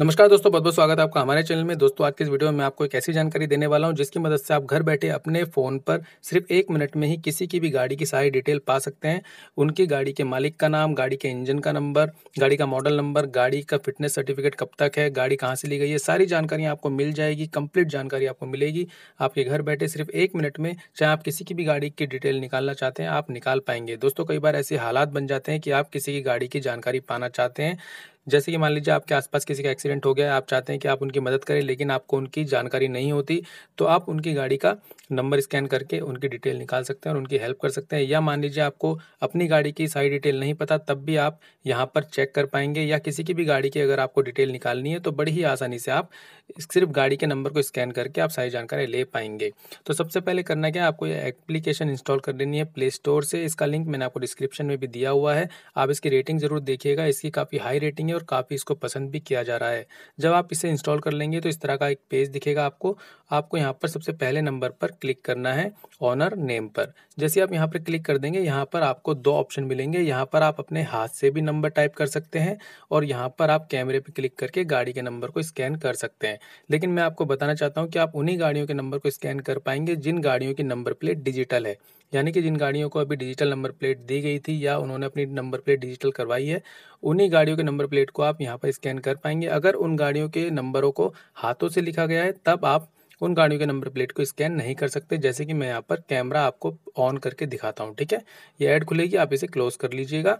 नमस्कार दोस्तों बहुत बहुत स्वागत है आपका हमारे चैनल में दोस्तों आज के इस वीडियो में मैं आपको एक ऐसी जानकारी देने वाला हूं जिसकी मदद से आप घर बैठे अपने फ़ोन पर सिर्फ एक मिनट में ही किसी की भी गाड़ी की सारी डिटेल पा सकते हैं उनकी गाड़ी के मालिक का नाम गाड़ी के इंजन का नंबर गाड़ी का मॉडल नंबर गाड़ी का फिटनेस सर्टिफिकेट कब तक है गाड़ी कहाँ से ली गई है सारी जानकारी आपको मिल जाएगी कंप्लीट जानकारी आपको मिलेगी आपके घर बैठे सिर्फ एक मिनट में चाहे आप किसी की भी गाड़ी की डिटेल निकालना चाहते हैं आप निकाल पाएंगे दोस्तों कई बार ऐसे हालात बन जाते हैं कि आप किसी की गाड़ी की जानकारी पाना चाहते हैं जैसे कि मान लीजिए आपके आसपास किसी का एक्सीडेंट हो गया आप चाहते हैं कि आप उनकी मदद करें लेकिन आपको उनकी जानकारी नहीं होती तो आप उनकी गाड़ी का नंबर स्कैन करके उनकी डिटेल निकाल सकते हैं और उनकी हेल्प कर सकते हैं या मान लीजिए आपको अपनी गाड़ी की सारी डिटेल नहीं पता तब भी आप यहाँ पर चेक कर पाएंगे या किसी की भी गाड़ी की अगर आपको डिटेल निकालनी है तो बड़ी ही आसानी से आप सिर्फ गाड़ी के नंबर को स्कैन करके आप सारी जानकारी ले पाएंगे तो सबसे पहले करना क्या आपको यह एप्लीकेशन इंस्टॉल कर लेनी है प्ले स्टोर से इसका लिंक मैंने आपको डिस्क्रिप्शन में भी दिया हुआ है आप इसकी रेटिंग ज़रूर देखिएगा इसकी काफ़ी हाई रेटिंग है और काफ़ी इसको पसंद भी किया जा रहा है जब आप इसे इंस्टॉल कर लेंगे तो इस तरह का एक पेज दिखेगा आपको आपको यहाँ पर सबसे पहले नंबर पर क्लिक करना है ऑनर नेम पर जैसे आप यहाँ पर क्लिक कर देंगे यहाँ पर आपको दो ऑप्शन मिलेंगे यहाँ पर आप अपने हाथ से भी नंबर टाइप कर सकते हैं और यहाँ पर आप कैमरे पर क्लिक करके गाड़ी के नंबर को स्कैन कर सकते हैं लेकिन मैं आपको बताना चाहता हूँ कि आप उन्हीं गाड़ियों के नंबर को स्कैन कर पाएंगे जिन गाड़ियों की नंबर प्लेट डिजिटल है यानी कि जिन गाड़ियों को अभी डिजिटल नंबर प्लेट दी गई थी या उन्होंने अपनी नंबर प्लेट डिजिटल करवाई है उन्हीं गाड़ियों के नंबर प्लेट प्लेट को आप यहाँ पर स्कैन कर पाएंगे अगर उन गाड़ियों के नंबरों को हाथों से लिखा गया है तब आप उन गाड़ियों के नंबर प्लेट को स्कैन नहीं कर सकते जैसे कि मैं यहाँ पर कैमरा आपको ऑन करके दिखाता हूँ ठीक है ये ऐड खुलेगी आप इसे क्लोज कर लीजिएगा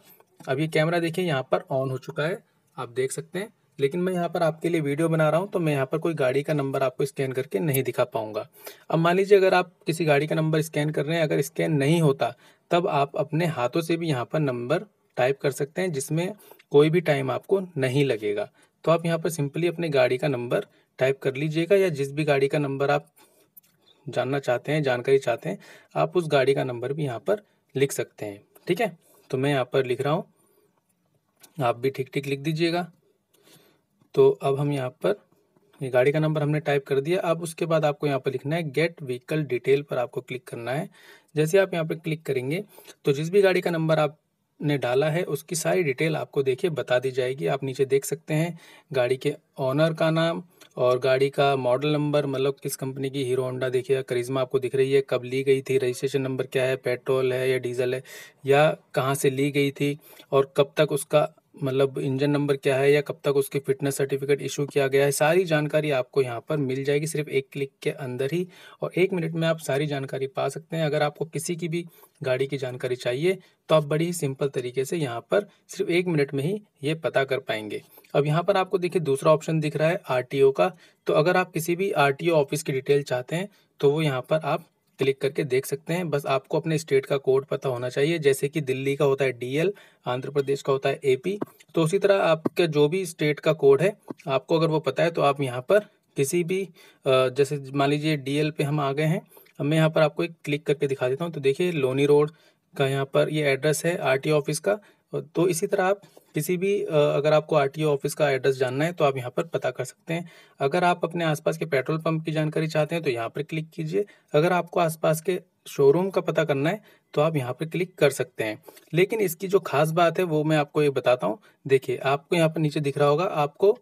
अब ये कैमरा देखिए यहाँ पर ऑन हो चुका है आप देख सकते हैं लेकिन मैं यहाँ पर आपके लिए वीडियो बना रहा हूँ तो मैं यहाँ पर कोई गाड़ी का नंबर आपको स्कैन करके नहीं दिखा पाऊंगा अब मान लीजिए अगर आप किसी गाड़ी का नंबर स्कैन कर रहे हैं अगर स्कैन नहीं होता तब आप अपने हाथों से भी यहाँ पर नंबर टाइप कर सकते हैं जिसमें कोई भी टाइम आपको नहीं लगेगा तो आप यहाँ पर सिंपली अपनी गाड़ी का नंबर टाइप कर लीजिएगा या जिस भी गाड़ी का नंबर आप जानना चाहते हैं जानकारी चाहते हैं आप उस गाड़ी का नंबर भी यहाँ पर लिख सकते हैं ठीक है तो मैं यहाँ पर लिख रहा हूँ आप भी ठीक ठीक लिख दीजिएगा तो अब हम यहाँ पर ये गाड़ी का नंबर हमने टाइप कर दिया अब उसके बाद आपको यहाँ पर लिखना है गेट व्हीकल डिटेल पर आपको क्लिक करना है जैसे आप यहाँ पर क्लिक करेंगे तो जिस भी गाड़ी का नंबर आप ने डाला है उसकी सारी डिटेल आपको देखिए बता दी जाएगी आप नीचे देख सकते हैं गाड़ी के ऑनर का नाम और गाड़ी का मॉडल नंबर मतलब किस कंपनी की हीरो होंडा देखिए करिश्मा आपको दिख रही है कब ली गई थी रजिस्ट्रेशन नंबर क्या है पेट्रोल है या डीजल है या कहाँ से ली गई थी और कब तक उसका मतलब इंजन नंबर क्या है या कब तक उसकी फिटनेस सर्टिफिकेट इशू किया गया है सारी जानकारी आपको यहाँ पर मिल जाएगी सिर्फ एक क्लिक के अंदर ही और एक मिनट में आप सारी जानकारी पा सकते हैं अगर आपको किसी की भी गाड़ी की जानकारी चाहिए तो आप बड़ी ही सिंपल तरीके से यहाँ पर सिर्फ एक मिनट में ही ये पता कर पाएंगे अब यहाँ पर आपको देखिए दूसरा ऑप्शन दिख रहा है आर का तो अगर आप किसी भी आर ऑफिस की डिटेल चाहते हैं तो वो यहाँ पर आप क्लिक करके देख सकते हैं बस आपको अपने स्टेट का कोड पता होना चाहिए जैसे कि दिल्ली का होता है डीएल आंध्र प्रदेश का होता है एपी तो उसी तरह आपका जो भी स्टेट का कोड है आपको अगर वो पता है तो आप यहाँ पर किसी भी जैसे मान लीजिए डीएल पे हम आ गए हैं अब मैं यहाँ पर आपको एक क्लिक करके दिखा देता हूँ तो देखिए लोनी रोड का यहाँ पर ये यह एड्रेस है आर ऑफिस का तो इसी तरह आप किसी भी अगर आपको आर ऑफिस का एड्रेस जानना है तो आप यहाँ पर पता कर सकते हैं अगर आप अपने आसपास के पेट्रोल पंप की जानकारी चाहते हैं तो यहाँ पर क्लिक कीजिए अगर आपको आसपास के शोरूम का पता करना है तो आप यहाँ पर क्लिक कर सकते हैं लेकिन इसकी जो खास बात है वो मैं आपको ये बताता हूँ देखिए आपको यहाँ पर नीचे दिख रहा होगा आपको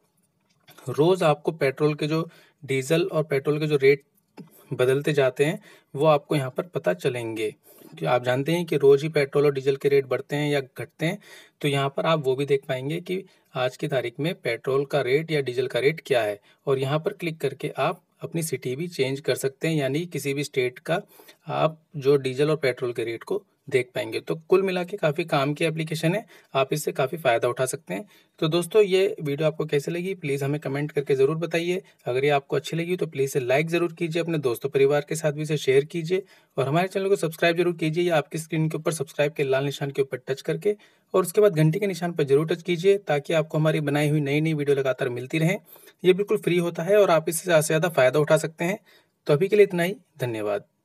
रोज़ आपको पेट्रोल के जो डीजल और पेट्रोल के जो रेट बदलते जाते हैं वो आपको यहाँ पर पता चलेंगे कि आप जानते हैं कि रोज़ ही पेट्रोल और डीजल के रेट बढ़ते हैं या घटते हैं तो यहाँ पर आप वो भी देख पाएंगे कि आज की तारीख में पेट्रोल का रेट या डीजल का रेट क्या है और यहाँ पर क्लिक करके आप अपनी सिटी भी चेंज कर सकते हैं यानी किसी भी स्टेट का आप जो डीजल और पेट्रोल के रेट को देख पाएंगे तो कुल मिला के काफ़ी काम की एप्लीकेशन है आप इससे काफ़ी फ़ायदा उठा सकते हैं तो दोस्तों ये वीडियो आपको कैसे लगी प्लीज़ हमें कमेंट करके ज़रूर बताइए अगर ये आपको अच्छी लगी तो प्लीज़ इसे लाइक ज़रूर कीजिए अपने दोस्तों परिवार के साथ भी इसे शेयर कीजिए और हमारे चैनल को सब्सक्राइब जरूर कीजिए या आपकी स्क्रीन के ऊपर सब्सक्राइब के लाल निशान के ऊपर टच करके और उसके बाद घंटी के निशान पर जरूर टच कीजिए ताकि आपको हमारी बनाई हुई नई नई वीडियो लगातार मिलती रहे ये बिल्कुल फ्री होता है और आप इससे ज़्यादा से ज़्यादा फ़ायदा उठा सकते हैं तो अभी के लिए इतना ही धन्यवाद